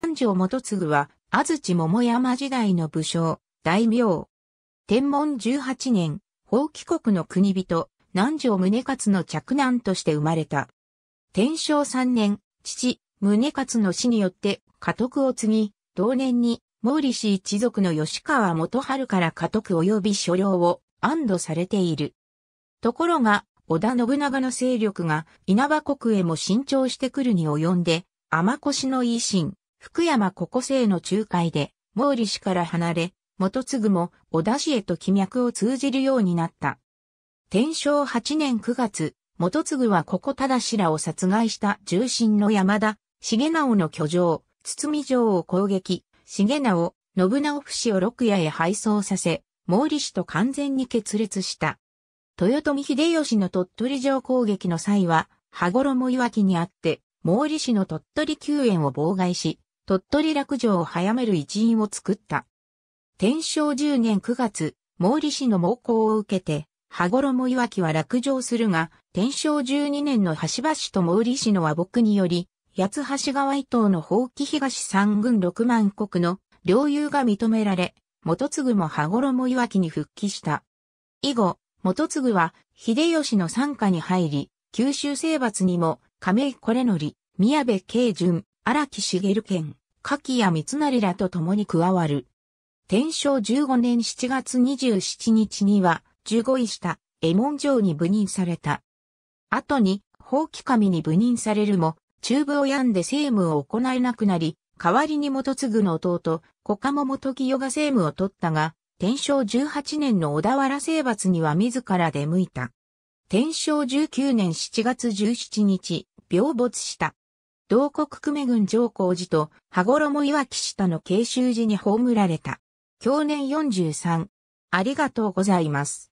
南条元次は、安土桃山時代の武将、大名。天文十八年、法帰国の国人、南条宗勝の嫡男として生まれた。天正三年、父、宗勝の死によって家督を継ぎ、同年に毛利氏一族の吉川元春から家督及び所領を安堵されている。ところが、織田信長の勢力が稲葉国へも伸長してくるに及んで、天越の維新、福山ここ生の仲介で、毛利氏から離れ、元次も小田氏へと気脈を通じるようになった。天正8年9月、元次はここ忠氏らを殺害した重臣の山田、重直の居城、堤城を攻撃、重直、信直不死を六夜へ配送させ、毛利氏と完全に決裂した。豊臣秀吉の鳥取城攻撃の際は、羽衣岩木にあって、毛利氏の鳥取救援を妨害し、鳥取落城を早める一員を作った。天正10年9月、毛利氏の猛攻を受けて、羽衣岩木は落城するが、天正12年の橋橋と毛利氏の和睦により、八橋川伊東の放棄東三軍六万国の領有が認められ、元次も羽衣岩木に復帰した。以後、元次は秀吉の参加に入り、九州征伐にも、亀井これのり、宮部慶順、荒木茂健、柿谷三成らと共に加わる。天正15年7月27日には、15位した、衛門城に部任された。後に、法規神に部任されるも、中部を病んで政務を行えなくなり、代わりに基次の弟、小鴨元清が政務を取ったが、天正18年の小田原征伐には自ら出向いた。天正19年7月17日、病没した。同国久米郡上皇寺と羽衣岩木下の慶州寺に葬られた。去年43。ありがとうございます。